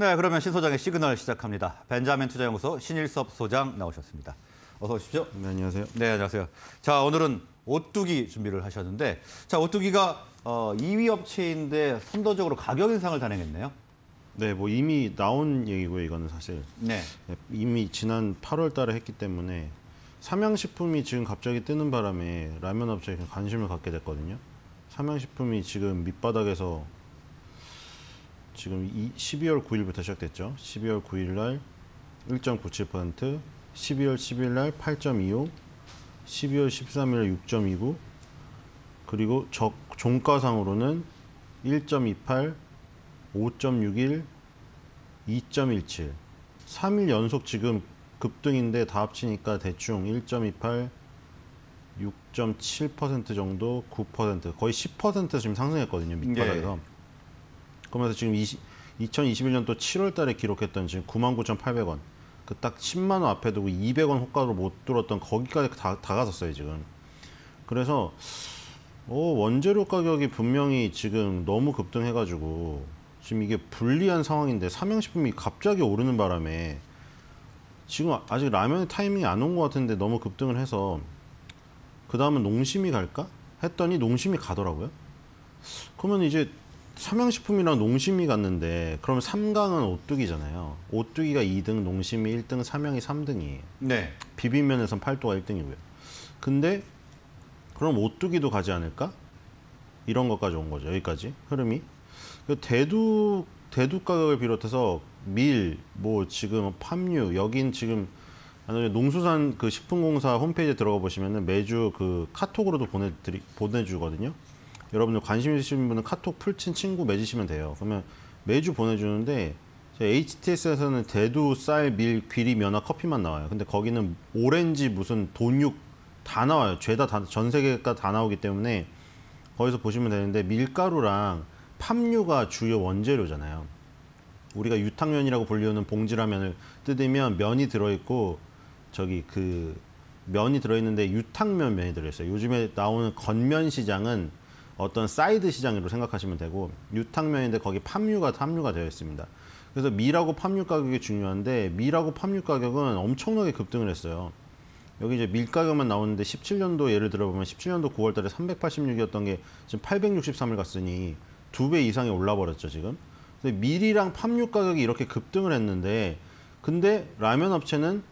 네, 그러면 신 소장의 시그널 시작합니다. 벤자민 투자연구소 신일섭 소장 나오셨습니다. 어서 오십시오. 네, 안녕하세요. 네, 안녕하세요. 자, 오늘은 오뚜기 준비를 하셨는데 자, 오뚜기가 어, 2위 업체인데 선도적으로 가격 인상을 단행했네요. 네, 뭐 이미 나온 얘기고요, 이거는 사실. 네. 네 이미 지난 8월 달에 했기 때문에 삼양식품이 지금 갑자기 뜨는 바람에 라면 업체에 관심을 갖게 됐거든요. 삼양식품이 지금 밑바닥에서 지금 이 12월 9일부터 시작됐죠. 12월 9일 날 1.97%, 12월 10일 날 8.25, 12월 13일 6.29, 그리고 적 종가상으로는 1.28, 5.61, 2.17, 3일 연속 지금 급등인데 다 합치니까 대충 1.28, 6.7% 정도, 9% 거의 10% 지금 상승했거든요 밑바닥에서. 예. 그러면서 지금 20, 2021년도 7월 달에 기록했던 지금 99,800원. 그 딱 10만 원 앞에 두고 200원 호가로 못 들었던 거기까지 다, 다가섰어요, 지금. 그래서 어, 원재료 가격이 분명히 지금 너무 급등해가지고 지금 이게 불리한 상황인데 삼양식품이 갑자기 오르는 바람에 지금 아직 라면 타이밍이 안 온 것 같은데 너무 급등을 해서 그 다음은 농심이 갈까? 했더니 농심이 가더라고요. 그러면 이제 삼양식품이랑 농심이 갔는데 그러면 3강은 오뚜기잖아요. 오뚜기가 2등, 농심이 1등, 삼양이 3등이에요. 네. 비빔면에선 팔도가 1등이고요. 근데 그럼 오뚜기도 가지 않을까? 이런 것까지 온 거죠. 여기까지 흐름이. 그 대두 대두 가격을 비롯해서 밀, 뭐 지금 팜유, 여긴 지금 농수산 그 식품공사 홈페이지에 들어가 보시면은 매주 그 카톡으로도 보내드리 보내주거든요. 여러분들 관심 있으신 분은 카톡 풀친 친구 맺으시면 돼요. 그러면 매주 보내주는데 HTS에서는 대두, 쌀, 밀, 귀리, 면화, 커피만 나와요. 근데 거기는 오렌지 무슨 돈육 다 나와요. 죄다 다, 전 세계가 다 나오기 때문에 거기서 보시면 되는데 밀가루랑 팜유가 주요 원재료잖아요. 우리가 유탕면이라고 불리우는 봉지라면을 뜯으면 면이 들어있고 저기 그 면이 들어있는데 유탕면 면이 들어있어요. 요즘에 나오는 건면 시장은 어떤 사이드 시장으로 생각하시면 되고 유탕면인데 거기 팜유가 함유가 되어 있습니다. 그래서 밀하고 팜유 가격이 중요한데 밀하고 팜유 가격은 엄청나게 급등을 했어요. 여기 이제 밀 가격만 나오는데 17년도 예를 들어보면 17년도 9월 달에 386이었던 게 지금 863을 갔으니 두 배 이상이 올라 버렸죠, 지금. 근데 밀이랑 팜유 가격이 이렇게 급등을 했는데 근데 라면 업체는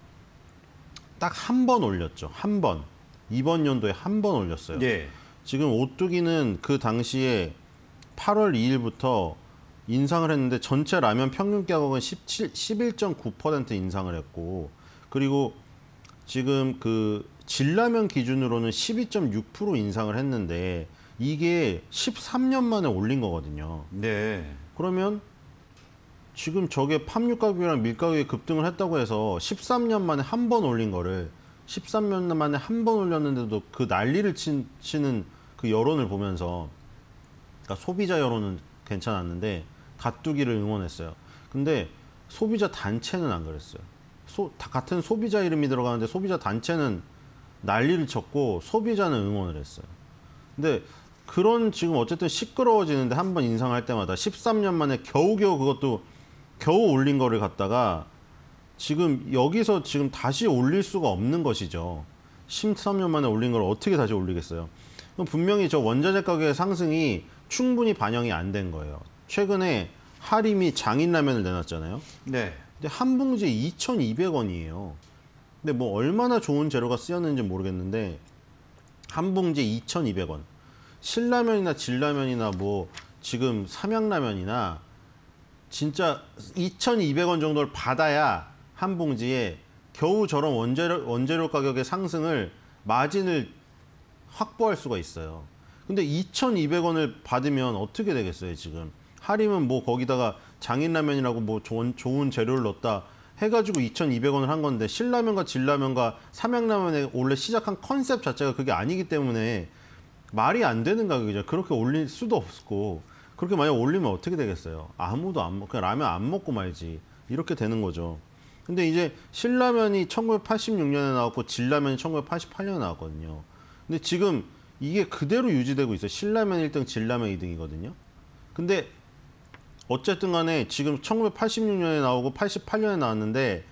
딱 한 번 올렸죠. 한 번. 이번 연도에 한 번 올렸어요. 예. 지금 오뚜기는 그 당시에 8월 2일부터 인상을 했는데 전체 라면 평균 가격은 17, 11.9% 인상을 했고 그리고 지금 그 진라면 기준으로는 12.6% 인상을 했는데 이게 13년 만에 올린 거거든요. 네. 그러면 지금 저게 팜유 가격이랑 밀가격이 급등을 했다고 해서 13년 만에 한 번 올린 거를 13년 만에 한 번 올렸는데도 그 난리를 치, 치는 그 여론을 보면서 그러니까 소비자 여론은 괜찮았는데 가뚜기를 응원했어요. 근데 소비자 단체는 안 그랬어요. 소, 다 같은 소비자 이름이 들어가는데 소비자 단체는 난리를 쳤고 소비자는 응원을 했어요. 근데 그런 지금 어쨌든 시끄러워지는데 한번 인상할 때마다 13년 만에 겨우겨우 그것도 겨우 올린 거를 갖다가 지금 여기서 지금 다시 올릴 수가 없는 것이죠. 13년 만에 올린 걸 어떻게 다시 올리겠어요. 분명히 저 원자재 가격의 상승이 충분히 반영이 안 된 거예요. 최근에 하림이 장인라면을 내놨잖아요. 네. 근데 한 봉지 에 2,200원이에요. 근데 뭐 얼마나 좋은 재료가 쓰였는지 모르겠는데 한 봉지 에 2,200원. 신라면이나 진라면이나 뭐 지금 삼양라면이나 진짜 2,200원 정도를 받아야 한 봉지에 겨우 저런 원재료, 원재료 가격의 상승을 마진을 확보할 수가 있어요. 근데 2,200원을 받으면 어떻게 되겠어요, 지금? 하림은 뭐 거기다가 장인라면이라고 뭐 좋은, 좋은 재료를 넣었다 해가지고 2,200원을 한 건데 신라면과 진라면과 삼양라면에 원래 시작한 컨셉 자체가 그게 아니기 때문에 말이 안 되는 가격이죠. 그렇게 올릴 수도 없고 그렇게 만약 올리면 어떻게 되겠어요? 아무도 안 먹, 그냥 라면 안 먹고 말지. 이렇게 되는 거죠. 근데 이제 신라면이 1986년에 나왔고 진라면이 1988년에 나왔거든요. 근데 지금 이게 그대로 유지되고 있어요. 신라면 1등, 진라면 2등이거든요. 근데 어쨌든 간에 지금 1986년에 나오고 88년에 나왔는데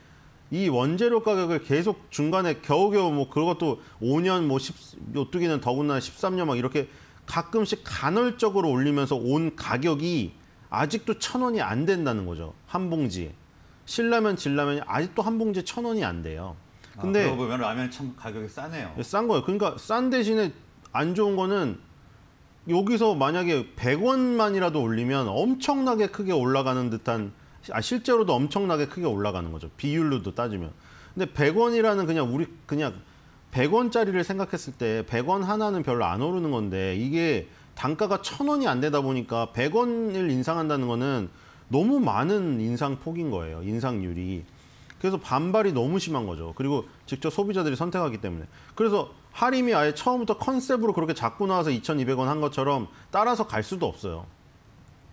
이 원재료 가격을 계속 중간에 겨우겨우 뭐 그것도 5년 뭐 10, 요뚜기는 더군다나 13년 막 이렇게 가끔씩 간헐적으로 올리면서 온 가격이 아직도 천 원이 안 된다는 거죠. 한 봉지. 신라면, 진라면이 아직도 한 봉지에 천 원이 안 돼요. 아, 근데 아, 보면 라면 참 가격이 싸네요. 예, 싼 거예요. 그러니까 싼 대신에 안 좋은 거는 여기서 만약에 100원만이라도 올리면 엄청나게 크게 올라가는 듯한 아, 실제로도 엄청나게 크게 올라가는 거죠. 비율로도 따지면. 근데 100원이라는 그냥 우리 그냥 100원짜리를 생각했을 때 100원 하나는 별로 안 오르는 건데 이게 단가가 1000원이 안 되다 보니까 100원을 인상한다는 거는 너무 많은 인상 폭인 거예요. 인상률이. 그래서 반발이 너무 심한 거죠. 그리고 직접 소비자들이 선택하기 때문에. 그래서 하림이 아예 처음부터 컨셉으로 그렇게 잡고 나와서 2,200원 한 것처럼 따라서 갈 수도 없어요.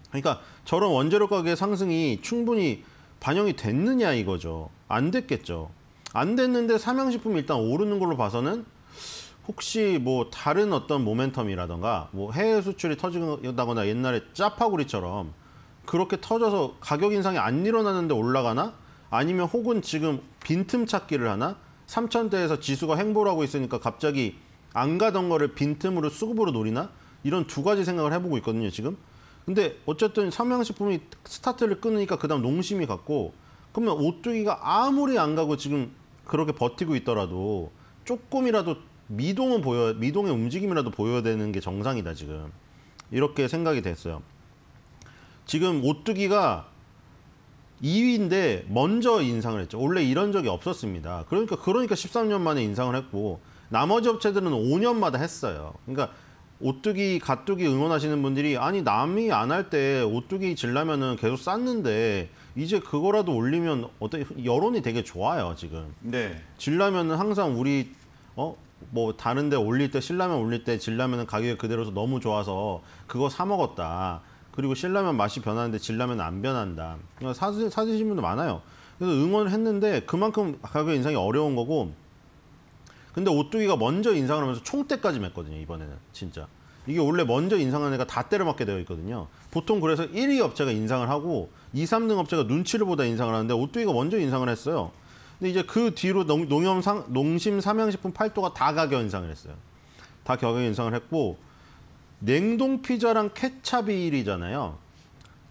그러니까 저런 원재료 가격의 상승이 충분히 반영이 됐느냐 이거죠. 안 됐겠죠. 안 됐는데 삼양식품이 일단 오르는 걸로 봐서는 혹시 뭐 다른 어떤 모멘텀이라던가 뭐 해외 수출이 터진다거나 옛날에 짜파구리처럼 그렇게 터져서 가격 인상이 안 일어나는데 올라가나? 아니면 혹은 지금 빈틈 찾기를 하나? 3천대에서 지수가 횡보를 하고 있으니까 갑자기 안 가던 거를 빈틈으로 수급으로 노리나? 이런 두 가지 생각을 해보고 있거든요, 지금. 근데 어쨌든 삼양식품이 스타트를 끊으니까 그다음 농심이 갔고 그러면 오뚜기가 아무리 안 가고 지금 그렇게 버티고 있더라도 조금이라도 미동은 보여 미동의 움직임이라도 보여야 되는 게 정상이다 지금 이렇게 생각이 됐어요. 지금 오뚜기가 2위인데 먼저 인상을 했죠. 원래 이런 적이 없었습니다. 그러니까 그러니까 13년 만에 인상을 했고 나머지 업체들은 5년마다 했어요. 그러니까 오뚜기, 가뚜기 응원하시는 분들이 아니 남이 안 할 때 오뚜기 질라면은 계속 쌌는데 이제 그거라도 올리면 어떤 여론이 되게 좋아요 지금. 네. 질라면은 항상 우리 어 뭐 다른데 올릴 때 신라면 올릴 때 질라면은 가격이 그대로서 너무 좋아서 그거 사 먹었다. 그리고 신라면 맛이 변하는데 진라면 안 변한다. 그러니까 사드, 사드신 분도 많아요. 그래서 응원을 했는데 그만큼 가격 인상이 어려운 거고 근데 오뚜기가 먼저 인상을 하면서 총대까지 맸거든요 이번에는 진짜 이게 원래 먼저 인상하는 애가 다 때려맞게 되어 있거든요 보통 그래서 1위 업체가 인상을 하고 2, 3등 업체가 눈치를 보다 인상을 하는데 오뚜기가 먼저 인상을 했어요 근데 이제 그 뒤로 농, 농협 상, 농심 삼양식품 팔도가 다 가격 인상을 했어요 다 가격 인상을 했고 냉동 피자랑 케찹이1위잖아요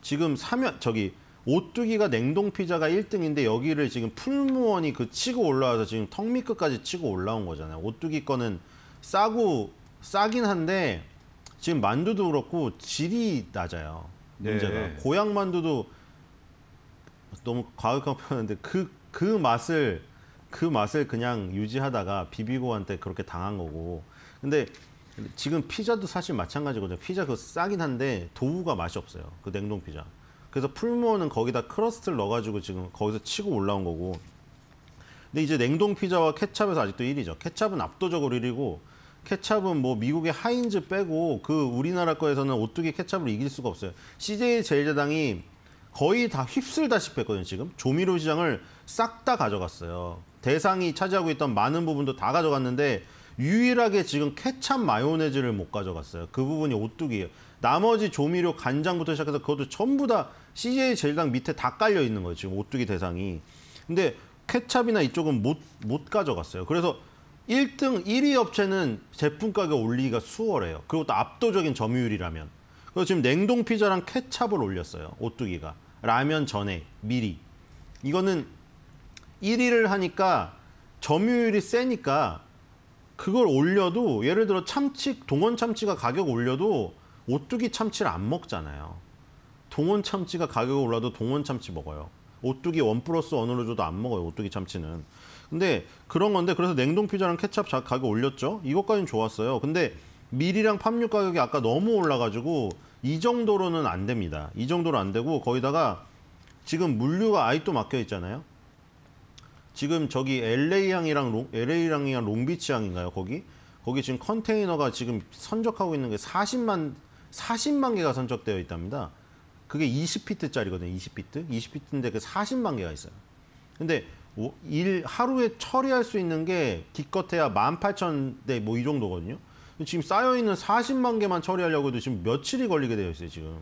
지금 사면 저기 오뚜기가 냉동 피자가 1등인데 여기를 지금 풀무원이 그 치고 올라와서 지금 턱 밑 끝까지 치고 올라온 거잖아요. 오뚜기 거는 싸고 싸긴 한데 지금 만두도 그렇고 질이 낮아요. 네. 문제가 네. 고향 만두도 너무 과격한 표현인데 그그 그 맛을 그 맛을 그냥 유지하다가 비비고한테 그렇게 당한 거고. 근데 지금 피자도 사실 마찬가지거든요. 피자 그거 싸긴 한데 도우가 맛이 없어요. 그 냉동 피자. 그래서 풀무원은 거기다 크러스트를 넣어가지고 지금 거기서 치고 올라온 거고. 근데 이제 냉동 피자와 케찹에서 아직도 1위죠. 케찹은 압도적으로 1위고 케찹은 뭐 미국의 하인즈 빼고 그 우리나라 거에서는 오뚜기 케찹을 이길 수가 없어요. CJ 제일제당이 거의 다 휩쓸다시피 했거든요, 지금. 조미료 시장을 싹 다 가져갔어요. 대상이 차지하고 있던 많은 부분도 다 가져갔는데 유일하게 지금 케찹 마요네즈를 못 가져갔어요. 그 부분이 오뚜기예요. 나머지 조미료 간장부터 시작해서 그것도 전부 다 CJ 젤당 밑에 다 깔려 있는 거예요. 지금 오뚜기 대상이. 근데 케찹이나 이쪽은 못, 못 가져갔어요. 그래서 1등 1위 업체는 제품 가격 올리기가 수월해요. 그리고 또 압도적인 점유율이라면. 그래서 지금 냉동 피자랑 케찹을 올렸어요. 오뚜기가. 라면 전에 미리. 이거는 1위를 하니까 점유율이 세니까 그걸 올려도 예를 들어 참치 동원 참치가 가격 올려도 오뚜기 참치를 안 먹잖아요. 동원 참치가 가격이 올라도 동원 참치 먹어요. 오뚜기 원 플러스 원으로 줘도 안 먹어요. 오뚜기 참치는. 근데 그런 건데 그래서 냉동 피자랑 케찹 가격 올렸죠. 이것까지는 좋았어요. 근데 밀이랑 팜유 가격이 아까 너무 올라가지고 이 정도로는 안 됩니다. 이 정도로 안 되고 거기다가 지금 물류가 아직도 막혀 있잖아요. 지금 저기 LA항이랑 LA항이랑 롱비치항인가요? 거기? 거기 지금 컨테이너가 지금 선적하고 있는 게 40만 40만 개가 선적되어 있답니다. 그게 20피트짜리거든요. 20피트. 20피트인데 그 40만 개가 있어요. 근데 일 하루에 처리할 수 있는 게 기껏해야 18,000대 뭐 이 정도거든요. 지금 쌓여 있는 40만 개만 처리하려고 해도 지금 며칠이 걸리게 되어 있어요, 지금.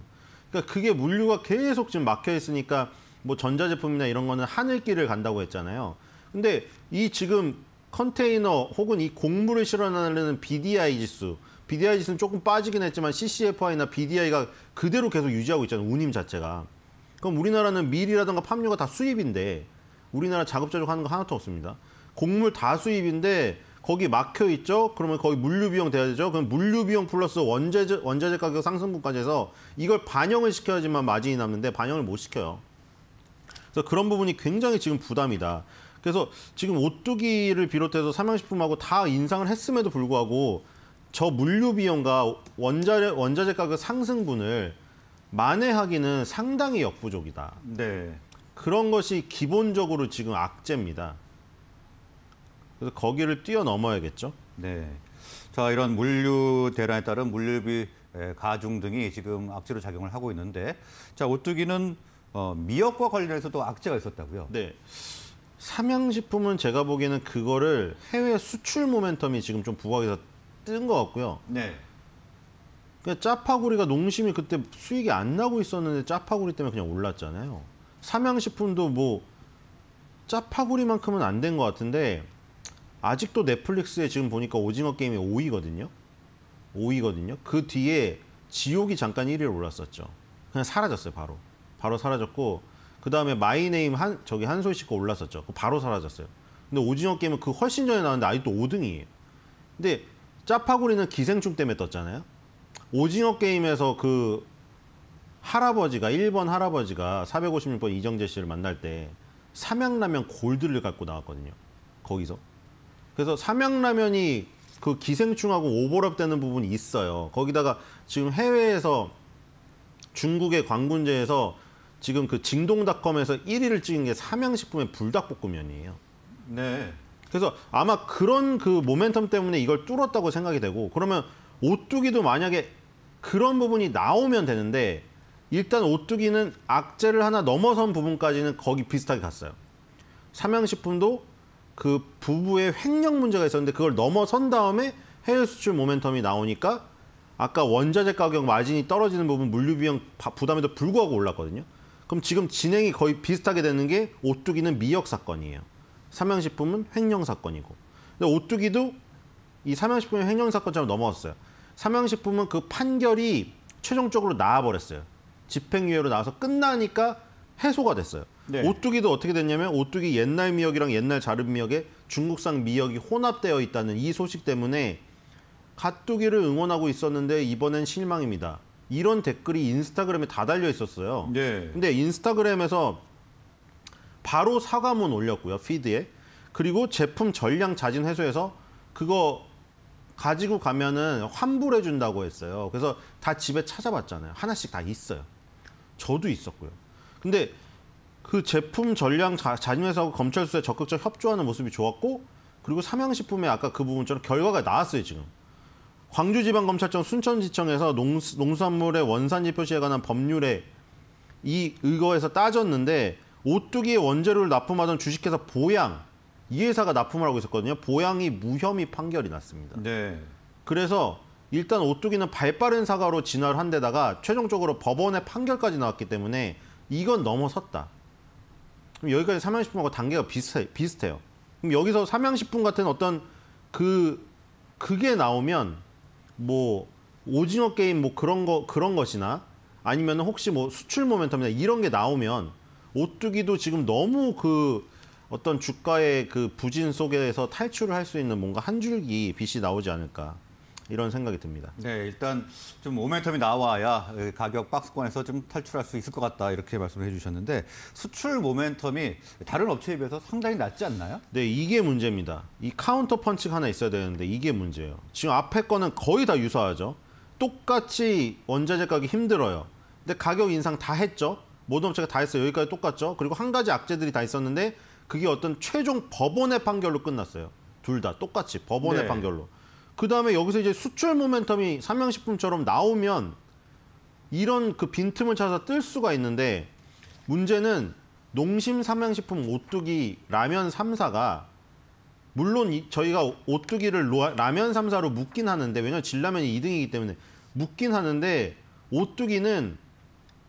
그러니까 그게 물류가 계속 지금 막혀 있으니까 뭐 전자제품이나 이런 거는 하늘길을 간다고 했잖아요. 근데 이 지금 컨테이너 혹은 이 곡물을 실어나르는 BDI 지수, BDI 지수는 조금 빠지긴 했지만 CCFI나 BDI가 그대로 계속 유지하고 있잖아요. 운임 자체가. 그럼 우리나라는 밀이라든가 팜유가 다 수입인데 우리나라 작업자족 하는 거 하나도 없습니다. 곡물 다 수입인데 거기 막혀 있죠? 그러면 거기 물류 비용 돼야 되죠? 그럼 물류 비용 플러스 원자재, 원자재 가격 상승분까지 해서 이걸 반영을 시켜야지만 마진이 남는데 반영을 못 시켜요. 그래서 그런 부분이 굉장히 지금 부담이다. 그래서 지금 오뚜기를 비롯해서 삼양식품하고 다 인상을 했음에도 불구하고 저 물류 비용과 원자재 원자재 가격 상승분을 만회하기는 상당히 역부족이다. 네. 그런 것이 기본적으로 지금 악재입니다. 그래서 거기를 뛰어넘어야겠죠. 네. 자, 이런 물류 대란에 따른 물류비 가중 등이 지금 악재로 작용을 하고 있는데 자, 오뚜기는 어, 미역과 관련해서도 악재가 있었다고요. 네. 삼양식품은 제가 보기에는 그거를 해외 수출 모멘텀이 지금 좀 부각해서 뜬 것 같고요. 네. 그냥 그러니까 짜파구리가 농심이 그때 수익이 안 나고 있었는데 짜파구리 때문에 그냥 올랐잖아요. 삼양식품도 뭐 짜파구리만큼은 안 된 것 같은데 아직도 넷플릭스에 지금 보니까 오징어 게임이 5위거든요. 5위거든요. 그 뒤에 지옥이 잠깐 1위를 올랐었죠. 그냥 사라졌어요, 바로. 바로 사라졌고 그 다음에 마이네임 한 저기 한솔 씨거 올랐었죠. 그 바로 사라졌어요. 근데 오징어 게임은 그 훨씬 전에 나왔는데 아직도 5등이에요. 근데 짜파구리는 기생충 때문에 떴잖아요. 오징어 게임에서 그 할아버지가 1번 할아버지가 456번 이정재 씨를 만날 때 삼양라면 골드를 갖고 나왔거든요. 거기서. 그래서 삼양라면이 그 기생충하고 오버랩되는 부분이 있어요. 거기다가 지금 해외에서 중국의 광군제에서 지금 그 징동닷컴에서 1위를 찍은 게 삼양식품의 불닭볶음면이에요. 네. 그래서 아마 그런 그 모멘텀 때문에 이걸 뚫었다고 생각이 되고 그러면 오뚜기도 만약에 그런 부분이 나오면 되는데 일단 오뚜기는 악재를 하나 넘어선 부분까지는 거기 비슷하게 갔어요. 삼양식품도 그 부부의 횡령 문제가 있었는데 그걸 넘어선 다음에 해외 수출 모멘텀이 나오니까 아까 원자재 가격 마진이 떨어지는 부분 물류 비용 부담에도 불구하고 올랐거든요. 그럼 지금 진행이 거의 비슷하게 되는 게 오뚜기는 미역 사건이에요. 삼양식품은 횡령 사건이고. 근데 오뚜기도 이 삼양식품의 횡령 사건처럼 넘어왔어요. 삼양식품은 그 판결이 최종적으로 나와버렸어요. 집행유예로 나와서 끝나니까 해소가 됐어요. 네. 오뚜기도 어떻게 됐냐면 오뚜기 옛날 미역이랑 옛날 자른 미역에 중국산 미역이 혼합되어 있다는 이 소식 때문에 가뚜기를 응원하고 있었는데 이번엔 실망입니다. 이런 댓글이 인스타그램에 다 달려 있었어요. 네. 근데 인스타그램에서 바로 사과문 올렸고요, 피드에. 그리고 제품 전량 자진 해소해서 그거 가지고 가면은 환불해 준다고 했어요. 그래서 다 집에 찾아봤잖아요. 하나씩 다 있어요. 저도 있었고요. 근데 그 제품 전량 자, 자진해고 검찰 수에 적극적 협조하는 모습이 좋았고 그리고 삼양식품의 아까 그 부분처럼 결과가 나왔어요, 지금. 광주지방검찰청 순천지청에서 농수산물의 원산지 표시에 관한 법률에 이 의거에서 따졌는데 오뚜기의 원재료를 납품하던 주식회사 보양 이 회사가 납품을 하고 있었거든요. 보양이 무혐의 판결이 났습니다. 네. 그래서 일단 오뚜기는 발빠른 사과로 진화를 한 데다가 최종적으로 법원의 판결까지 나왔기 때문에 이건 넘어섰다. 그럼 여기까지 삼양식품하고 단계가 비슷해, 비슷해요. 그럼 여기서 삼양식품 같은 어떤 그 그게 나오면 뭐 오징어 게임 뭐 그런 거 그런 것이나 아니면 혹시 뭐 수출 모멘텀이나 이런 게 나오면 오뚜기도 지금 너무 그 어떤 주가의 그 부진 속에서 탈출을 할 수 있는 뭔가 한 줄기 빛이 나오지 않을까. 이런 생각이 듭니다. 네, 일단 좀 모멘텀이 나와야 가격 박스권에서 좀 탈출할 수 있을 것 같다 이렇게 말씀을 해주셨는데 수출 모멘텀이 다른 업체에 비해서 상당히 낮지 않나요? 네, 이게 문제입니다. 이 카운터 펀치가 하나 있어야 되는데 이게 문제예요. 지금 앞에 거는 거의 다 유사하죠. 똑같이 원자재 가격이 힘들어요. 근데 가격 인상 다 했죠. 모든 업체가 다 했어요. 여기까지 똑같죠. 그리고 한 가지 악재들이 다 있었는데 그게 어떤 최종 법원의 판결로 끝났어요. 둘 다 똑같이 법원의 네. 판결로. 그다음에 여기서 이제 수출 모멘텀이 삼양식품처럼 나오면 이런 그 빈틈을 찾아서 뜰 수가 있는데 문제는 농심 삼양식품 오뚜기 라면 3사가 물론 이, 저희가 오뚜기를 로, 라면 3사로 묶긴 하는데 왜냐면 진라면이 2등이기 때문에 묶긴 하는데 오뚜기는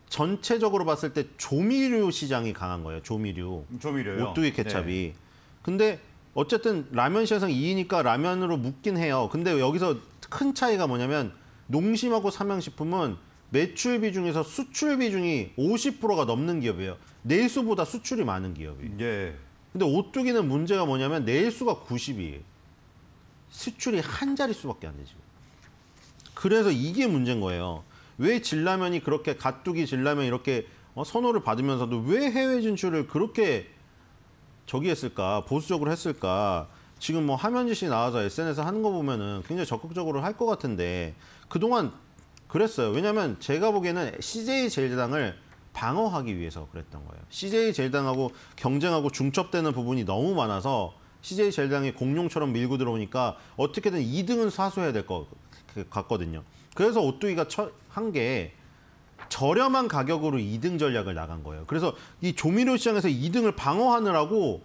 전체적으로 봤을 때 조미료 시장이 강한 거예요. 조미료. 조미료요. 오뚜기 케찹이. 네. 근데 어쨌든 라면 시장 2위니까 라면으로 묻긴 해요. 근데 여기서 큰 차이가 뭐냐면 농심하고 삼양식품은 매출 비중에서 수출 비중이 50%가 넘는 기업이에요. 내수보다 수출이 많은 기업이에요. 예. 근데 오뚜기는 문제가 뭐냐면 내수가 90이에요. 수출이 한 자릿수밖에 안 되죠. 그래서 이게 문제인 거예요. 왜 진라면이 그렇게 가뚜기 진라면 이렇게 어, 선호를 받으면서도 왜 해외 진출을 그렇게 저기 했을까 보수적으로 했을까 지금 뭐 하면지 씨 나와서 SNS 하는 거 보면은 굉장히 적극적으로 할 것 같은데 그동안 그랬어요. 왜냐하면 제가 보기에는 CJ 제일당을 방어하기 위해서 그랬던 거예요. CJ 제일당하고 경쟁하고 중첩되는 부분이 너무 많아서 CJ 제일당이 공룡처럼 밀고 들어오니까 어떻게든 2등은 사수해야 될 것 같거든요. 그래서 오뚜기가 한게 저렴한 가격으로 2등 전략을 나간 거예요. 그래서 이 조미료 시장에서 2등을 방어하느라고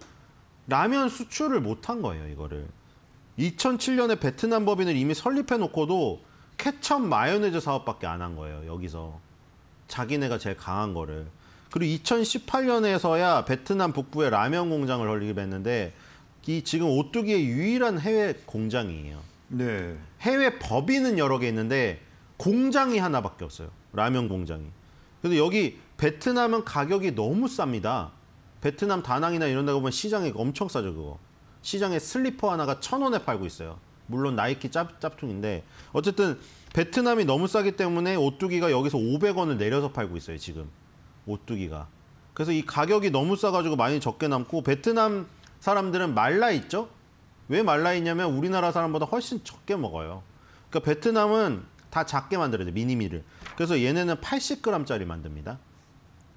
라면 수출을 못한 거예요, 이거를. 2007년에 베트남 법인을 이미 설립해 놓고도 케첩 마요네즈 사업밖에 안 한 거예요, 여기서. 자기네가 제일 강한 거를. 그리고 2018년에서야 베트남 북부에 라면 공장을 설립 했는데 이 지금 오뚜기의 유일한 해외 공장이에요. 네. 해외 법인은 여러 개 있는데 공장이 하나밖에 없어요. 라면 공장이. 근데 여기 베트남은 가격이 너무 쌉니다. 베트남 다낭이나 이런 데 보면 시장이 엄청 싸죠, 그거. 시장에 슬리퍼 하나가 천 원에 팔고 있어요. 물론 나이키 짭, 짭퉁인데 어쨌든 베트남이 너무 싸기 때문에 오뚜기가 여기서 500원을 내려서 팔고 있어요, 지금. 오뚜기가. 그래서 이 가격이 너무 싸가지고 많이 적게 남고 베트남 사람들은 말라 있죠? 왜 말라 있냐면 우리나라 사람보다 훨씬 적게 먹어요. 그러니까 베트남은 다 작게 만들어야 돼, 미니미를. 그래서 얘네는 80g짜리 만듭니다.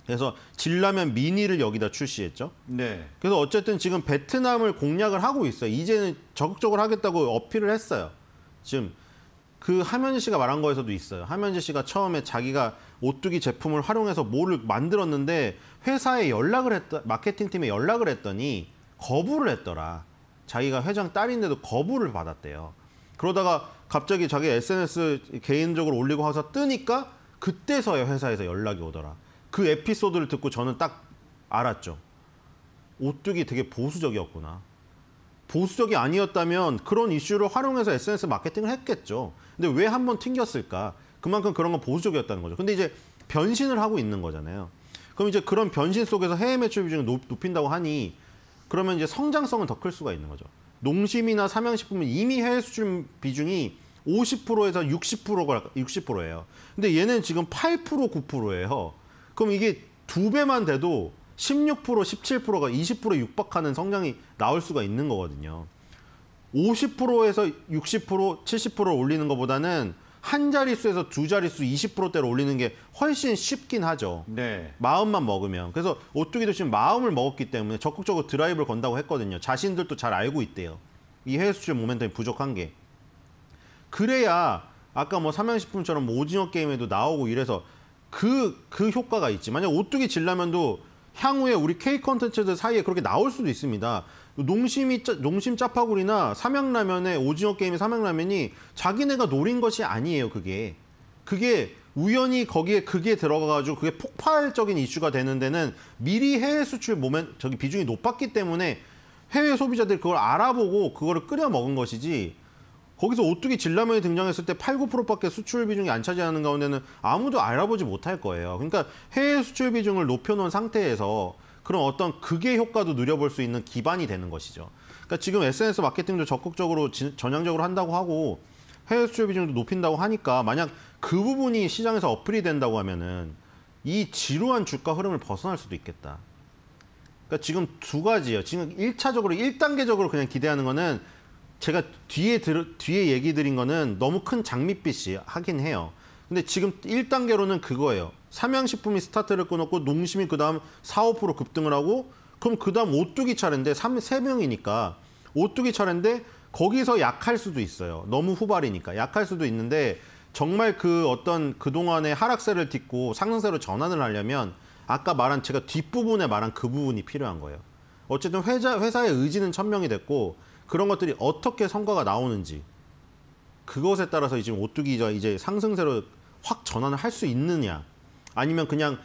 그래서 진라면 미니를 여기다 출시했죠. 네. 그래서 어쨌든 지금 베트남을 공략을 하고 있어요. 이제는 적극적으로 하겠다고 어필을 했어요. 지금 그 하면지 씨가 말한 거에서도 있어요. 하면지 씨가 처음에 자기가 오뚜기 제품을 활용해서 뭐를 만들었는데 회사에 연락을 했다 마케팅팀에 연락을 했더니 거부를 했더라. 자기가 회장 딸인데도 거부를 받았대요. 그러다가 갑자기 자기 SNS 개인적으로 올리고 하서 뜨니까 그때서야 회사에서 연락이 오더라. 그 에피소드를 듣고 저는 딱 알았죠. 오뚝이 되게 보수적이었구나. 보수적이 아니었다면 그런 이슈를 활용해서 SNS 마케팅을 했겠죠. 근데 왜 한 번 튕겼을까? 그만큼 그런 건 보수적이었다는 거죠. 근데 이제 변신을 하고 있는 거잖아요. 그럼 이제 그런 변신 속에서 해외 매출 비중을 높인다고 하니 그러면 이제 성장성은 더 클 수가 있는 거죠. 농심이나 삼양식품은 이미 해외 수출 비중이 50%에서 60%가 60%예요. 근데 얘는 지금 8% 9%예요. 그럼 이게 두 배만 돼도 16% 17%가 20%에 육박하는 성장이 나올 수가 있는 거거든요. 50%에서 60% 70% 올리는 것보다는 한 자릿수에서 두 자릿수 20%대로 올리는 게 훨씬 쉽긴 하죠. 네. 마음만 먹으면. 그래서 오뚜기도 지금 마음을 먹었기 때문에 적극적으로 드라이브를 건다고 했거든요. 자신들도 잘 알고 있대요. 이 해외 수출 모멘텀이 부족한 게. 그래야 아까 뭐 삼양식품처럼 뭐 오징어 게임에도 나오고 이래서 그, 그 효과가 있지. 만약 오뚜기 질라면도 향후에 우리 K 컨텐츠들 사이에 그렇게 나올 수도 있습니다. 그 농심이 농심 짜파구리나 삼양라면에 오징어 게임의 삼양라면이 자기네가 노린 것이 아니에요. 그게 그게 우연히 거기에 그게 들어가가지고 그게 폭발적인 이슈가 되는 데는 미리 해외 수출 모멘 저기 비중이 높았기 때문에 해외 소비자들 그걸 알아보고 그거를 끓여 먹은 것이지 거기서 오뚜기 진라면이 등장했을 때 8, 9%밖에 수출 비중이 안 차지하는 가운데는 아무도 알아보지 못할 거예요. 그러니까 해외 수출 비중을 높여놓은 상태에서 그런 어떤 극의 효과도 누려볼 수 있는 기반이 되는 것이죠. 그러니까 지금 SNS 마케팅도 적극적으로 전향적으로 한다고 하고 해외 수출 비중도 높인다고 하니까 만약 그 부분이 시장에서 어플이 된다고 하면은 이 지루한 주가 흐름을 벗어날 수도 있겠다. 그러니까 지금 두 가지예요. 지금 1차적으로 1단계적으로 그냥 기대하는 거는 제가 뒤에 들, 뒤에 얘기 드린 거는 너무 큰 장밋빛이 하긴 해요. 근데 지금 1단계로는 그거예요. 삼양식품이 스타트를 끊었고 농심이 그다음 4, 5% 급등을 하고 그럼 그다음 오뚜기 차례인데 3, 3명이니까 오뚜기 차례인데 거기서 약할 수도 있어요. 너무 후발이니까 약할 수도 있는데 정말 그 어떤 그동안의 하락세를 딛고 상승세로 전환을 하려면 아까 말한 제가 뒷부분에 말한 그 부분이 필요한 거예요. 어쨌든 회사, 회사의 의지는 천명이 됐고 그런 것들이 어떻게 성과가 나오는지 그것에 따라서 지금 오뚜기가 이제 상승세로 확 전환을 할 수 있느냐 아니면 그냥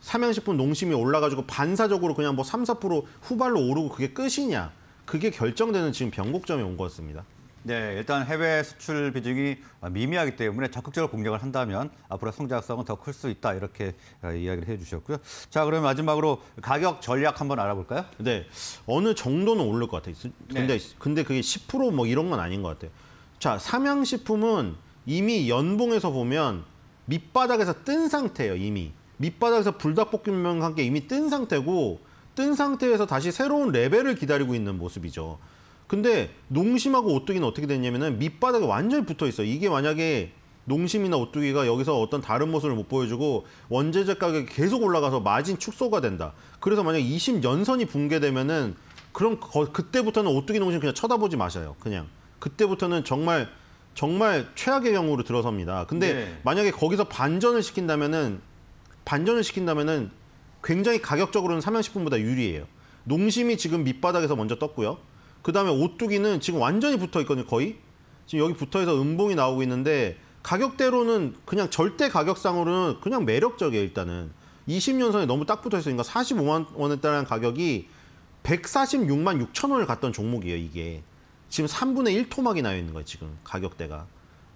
삼양식품 농심이 올라가지고 반사적으로 그냥 뭐 3, 4% 후발로 오르고 그게 끝이냐. 그게 결정되는 지금 변곡점에 온것 같습니다. 네, 일단 해외 수출 비중이 미미하기 때문에 적극적으로 공격을 한다면 앞으로 성장성은 더 클 수 있다 이렇게 어, 이야기를 해주셨고요. 자, 그럼 마지막으로 가격 전략 한번 알아볼까요? 네, 어느 정도는 오를 것 같아요. 근데 네. 근데 그게 10%뭐 이런 건 아닌 것 같아요. 자, 삼양식품은 이미 연봉에서 보면 밑바닥에서 뜬 상태예요, 이미. 밑바닥에서 불닭볶음면 함께 이미 뜬 상태고 뜬 상태에서 다시 새로운 레벨을 기다리고 있는 모습이죠. 근데 농심하고 오뚜기는 어떻게 됐냐면은 밑바닥에 완전히 붙어 있어요. 이게 만약에 농심이나 오뚜기가 여기서 어떤 다른 모습을 못 보여주고 원재재 가격이 계속 올라가서 마진 축소가 된다. 그래서 만약 20연선이 붕괴되면은 그럼 거, 그때부터는 오뚜기 농심 그냥 쳐다보지 마셔요. 그냥 그때부터는 정말 정말 최악의 경우로 들어섭니다. 근데 네. 만약에 거기서 반전을 시킨다면은 반전을 시킨다면은 굉장히 가격적으로는 삼양식품보다 유리해요. 농심이 지금 밑바닥에서 먼저 떴고요. 그다음에 오뚜기는 지금 완전히 붙어 있거든요, 거의. 지금 여기 붙어 있어 음봉이 나오고 있는데 가격대로는 그냥 절대 가격상으로는 그냥 매력적이에요, 일단은. 20년선에 너무 딱 붙어 있으니까 45만 원에 따른 가격이 146만 6천 원을 갔던 종목이에요, 이게. 지금 3분의 1토막이 나와 있는 거예요. 지금 가격대가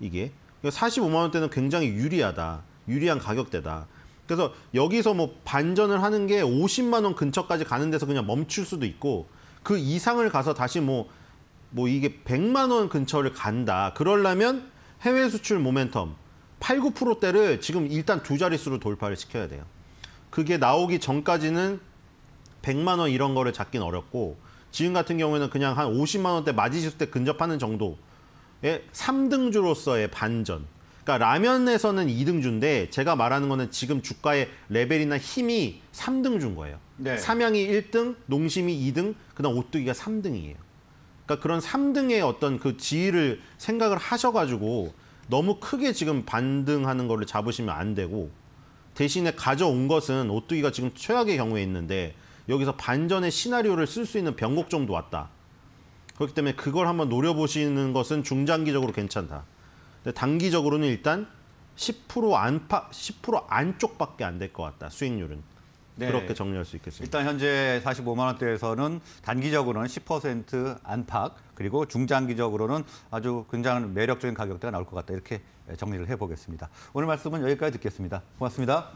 이게 45만 그러니까 원대는 굉장히 유리하다. 유리한 가격대다. 그래서 여기서 뭐 반전을 하는 게 50만 원 근처까지 가는 데서 그냥 멈출 수도 있고 그 이상을 가서 다시 뭐뭐 뭐 이게 100만 원 근처를 간다. 그러려면 해외 수출 모멘텀 8, 9%대를 지금 일단 두 자릿수로 돌파를 시켜야 돼요. 그게 나오기 전까지는 100만 원 이런 거를 잡긴 어렵고 지금 같은 경우에는 그냥 한 50만 원대 마지지수 때 근접하는 정도의 3등주로서의 반전. 그러니까 라면에서는 2등주인데 제가 말하는 거는 지금 주가의 레벨이나 힘이 3등주인 거예요. 네. 삼양이 1등, 농심이 2등, 그다음 오뚜기가 3등이에요. 그러니까 그런 3등의 어떤 그 지위를 생각을 하셔가지고 너무 크게 지금 반등하는 거를 잡으시면 안 되고 대신에 가져온 것은 오뚜기가 지금 최악의 경우에 있는데 여기서 반전의 시나리오를 쓸 수 있는 변곡점도 왔다. 그렇기 때문에 그걸 한번 노려보시는 것은 중장기적으로 괜찮다. 근데 단기적으로는 일단 10% 안팎, 10% 안쪽밖에 안 될 것 같다. 수익률은. 네. 그렇게 정리할 수 있겠습니다. 일단 현재 45만 원대에서는 단기적으로는 10% 안팎 그리고 중장기적으로는 아주 굉장한 매력적인 가격대가 나올 것 같다. 이렇게 정리를 해보겠습니다. 오늘 말씀은 여기까지 듣겠습니다. 고맙습니다.